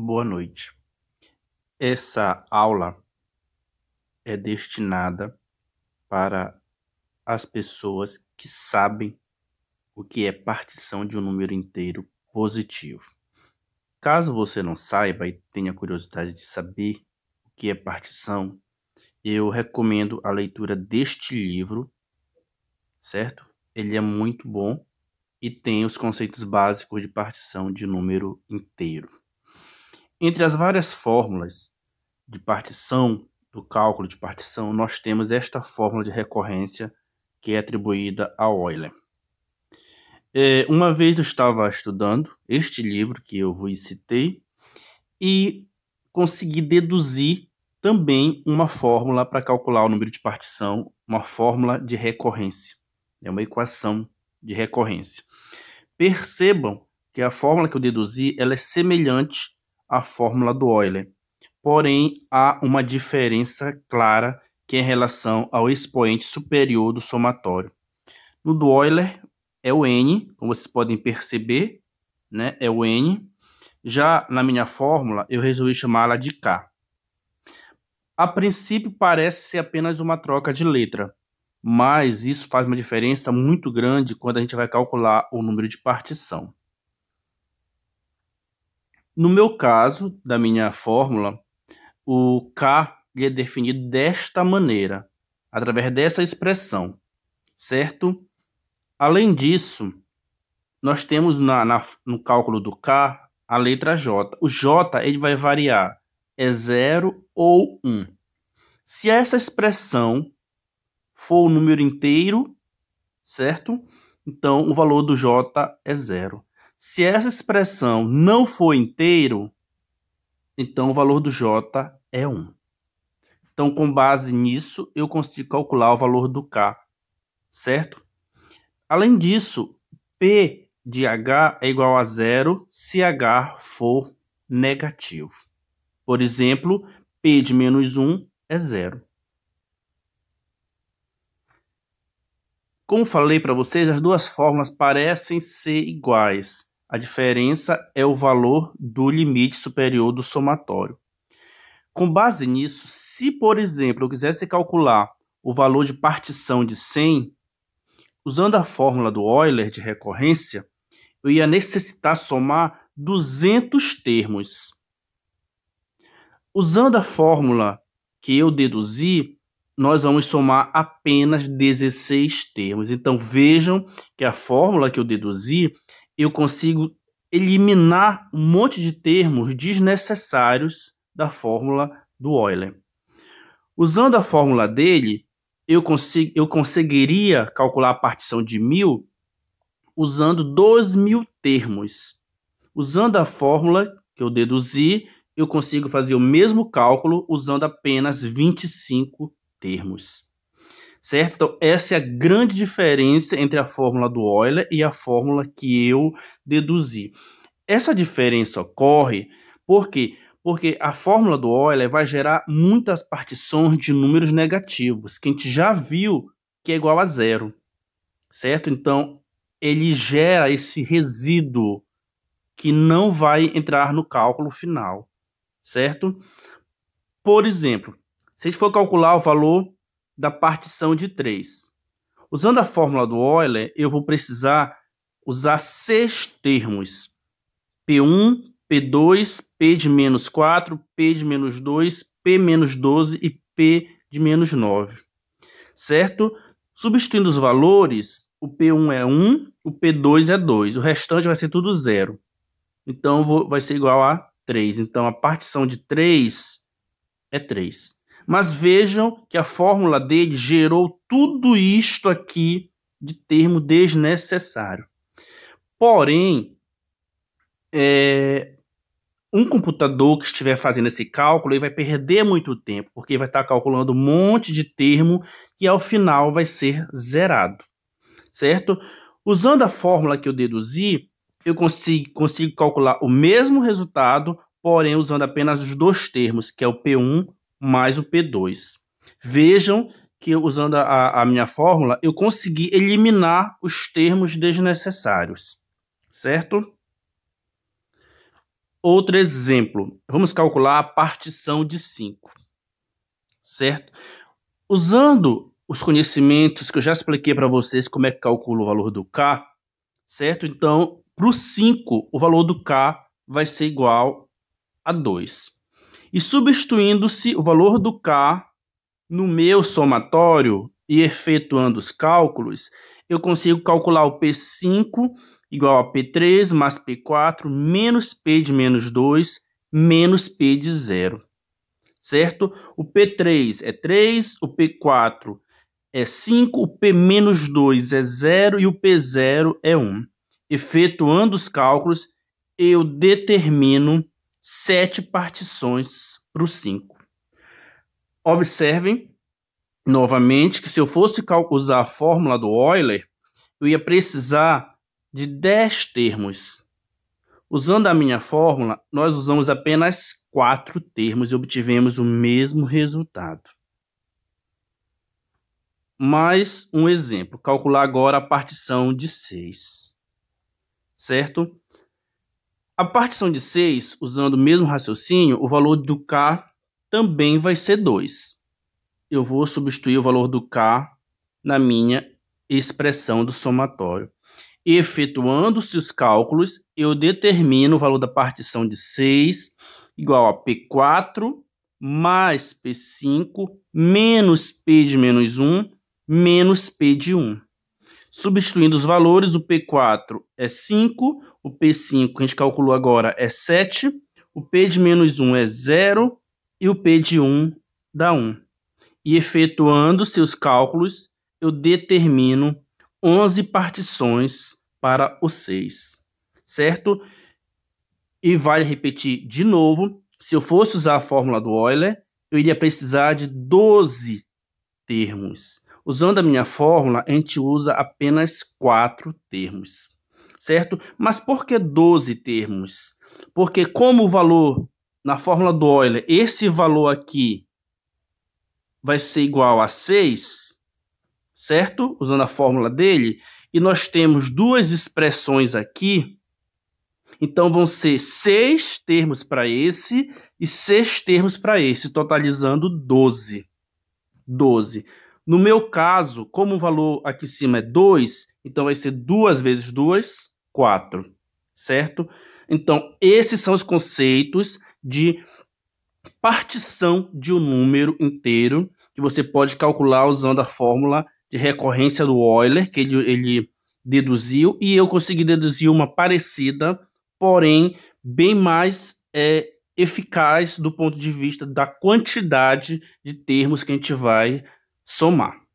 Boa noite. Essa aula é destinada para as pessoas que sabem o que é partição de um número inteiro positivo. Caso você não saiba e tenha curiosidade de saber o que é partição, eu recomendo a leitura deste livro, certo? Ele é muito bom e tem os conceitos básicos de partição de número inteiro. Entre as várias fórmulas de partição, do cálculo de partição, nós temos esta fórmula de recorrência que é atribuída a Euler. É, uma vez eu estava estudando este livro que eu vos citei e consegui deduzir também uma fórmula para calcular o número de partição, uma fórmula de recorrência, é uma equação de recorrência. Percebam que a fórmula que eu deduzi ela é semelhante a fórmula do Euler. Porém, há uma diferença clara que é em relação ao expoente superior do somatório. No do Euler é o n, como vocês podem perceber, né, é o n. Já na minha fórmula, eu resolvi chamá-la de k. A princípio parece ser apenas uma troca de letra, mas isso faz uma diferença muito grande quando a gente vai calcular o número de partição. No meu caso, da minha fórmula, o K é definido desta maneira, através dessa expressão, certo? Além disso, nós temos na, na, no cálculo do K a letra J. O J ele vai variar, é 0 ou 1. Um. Se essa expressão for o número inteiro, certo? Então o valor do J é zero. Se essa expressão não for inteiro, então o valor do J é 1. Então, com base nisso, eu consigo calcular o valor do K, certo? Além disso, P de H é igual a zero se H for negativo. Por exemplo, P de menos 1 é zero. Como falei para vocês, as duas fórmulas parecem ser iguais, a diferença é o valor do limite superior do somatório. Com base nisso, se, por exemplo, eu quisesse calcular o valor de partição de 100, usando a fórmula do Euler de recorrência, eu ia necessitar somar 200 termos. Usando a fórmula que eu deduzi, nós vamos somar apenas 16 termos. Então vejam que a fórmula que eu deduzi eu consigo eliminar um monte de termos desnecessários da fórmula do Euler. Usando a fórmula dele, eu, consigo, eu conseguiria calcular a partição de mil usando dois mil termos. Usando a fórmula que eu deduzi, eu consigo fazer o mesmo cálculo usando apenas 25 termos certo? Então, essa é a grande diferença entre a fórmula do Euler e a fórmula que eu deduzi. Essa diferença ocorre porque porque a fórmula do Euler vai gerar muitas partições de números negativos, que a gente já viu que é igual a zero, certo? Então, ele gera esse resíduo que não vai entrar no cálculo final, certo? Por exemplo, se a gente for calcular o valor da partição de 3. Usando a fórmula do Euler, eu vou precisar usar seis termos. P1, P2, P de menos 4, P de menos 2, P menos 12 e P de menos 9. Certo? Substituindo os valores, o P1 é 1, o P2 é 2. O restante vai ser tudo zero. Então, vou, vai ser igual a 3. Então, a partição de 3 é 3. Mas vejam que a fórmula dele gerou tudo isto aqui de termo desnecessário. Porém, é, um computador que estiver fazendo esse cálculo ele vai perder muito tempo, porque vai estar calculando um monte de termo que ao final vai ser zerado, certo? Usando a fórmula que eu deduzi, eu consigo, consigo calcular o mesmo resultado, porém usando apenas os dois termos, que é o P1 mais o P2. Vejam que usando a, a minha fórmula, eu consegui eliminar os termos desnecessários, certo? Outro exemplo, vamos calcular a partição de 5, certo? Usando os conhecimentos que eu já expliquei para vocês como é que calcula o valor do K, certo? Então, para o 5, o valor do K vai ser igual a 2 e substituindo-se o valor do K no meu somatório e efetuando os cálculos, eu consigo calcular o P5 igual a P3 mais P4 menos P de menos 2 menos P de 0, certo? O P3 é 3, o P4 é 5, o P menos 2 é 0 e o P0 é 1. Efetuando os cálculos, eu determino sete partições para o 5. Observem novamente que se eu fosse usar a fórmula do Euler, eu ia precisar de 10 termos. Usando a minha fórmula, nós usamos apenas quatro termos e obtivemos o mesmo resultado. Mais um exemplo. Calcular agora a partição de 6. Certo? A partição de 6, usando o mesmo raciocínio, o valor do K também vai ser 2. Eu vou substituir o valor do K na minha expressão do somatório. Efetuando-se os cálculos, eu determino o valor da partição de 6 igual a P4 mais P5 menos P de menos 1 menos P de 1. Substituindo os valores, o P4 é 5, o P5 que a gente calculou agora é 7, o P de menos 1 é 0 e o P de 1 dá 1. E efetuando seus cálculos, eu determino 11 partições para o 6, certo? E vale repetir de novo, se eu fosse usar a fórmula do Euler, eu iria precisar de 12 termos. Usando a minha fórmula, a gente usa apenas 4 termos certo? Mas por que 12 termos? Porque como o valor na fórmula do Euler, esse valor aqui vai ser igual a 6, certo? Usando a fórmula dele, e nós temos duas expressões aqui, então vão ser 6 termos para esse e 6 termos para esse, totalizando 12. 12. No meu caso, como o valor aqui em cima é 2, então vai ser 2 vezes 2, 4, certo? Então, esses são os conceitos de partição de um número inteiro que você pode calcular usando a fórmula de recorrência do Euler, que ele, ele deduziu, e eu consegui deduzir uma parecida, porém bem mais é, eficaz do ponto de vista da quantidade de termos que a gente vai somar.